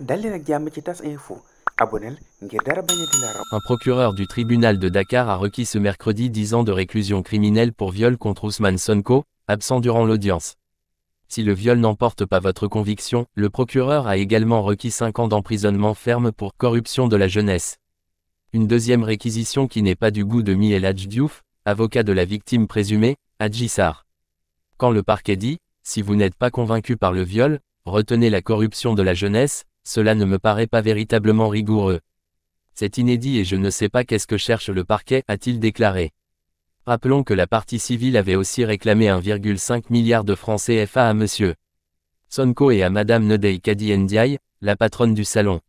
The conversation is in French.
Un procureur du tribunal de Dakar a requis ce mercredi 10 ans de réclusion criminelle pour viol contre Ousmane Sonko, absent durant l'audience. Si le viol n'emporte pas votre conviction, le procureur a également requis 5 ans d'emprisonnement ferme pour corruption de la jeunesse. Une deuxième réquisition qui n'est pas du goût de Miel Diouf, avocat de la victime présumée, Adjissar. Quand le parquet dit, si vous n'êtes pas convaincu par le viol, retenez la corruption de la jeunesse, cela ne me paraît pas véritablement rigoureux. C'est inédit et je ne sais pas qu'est-ce que cherche le parquet, a-t-il déclaré. Rappelons que la partie civile avait aussi réclamé 1,5 milliard de francs CFA à M. Sonko et à Madame Nedei Kadi Ndiaye, la patronne du salon.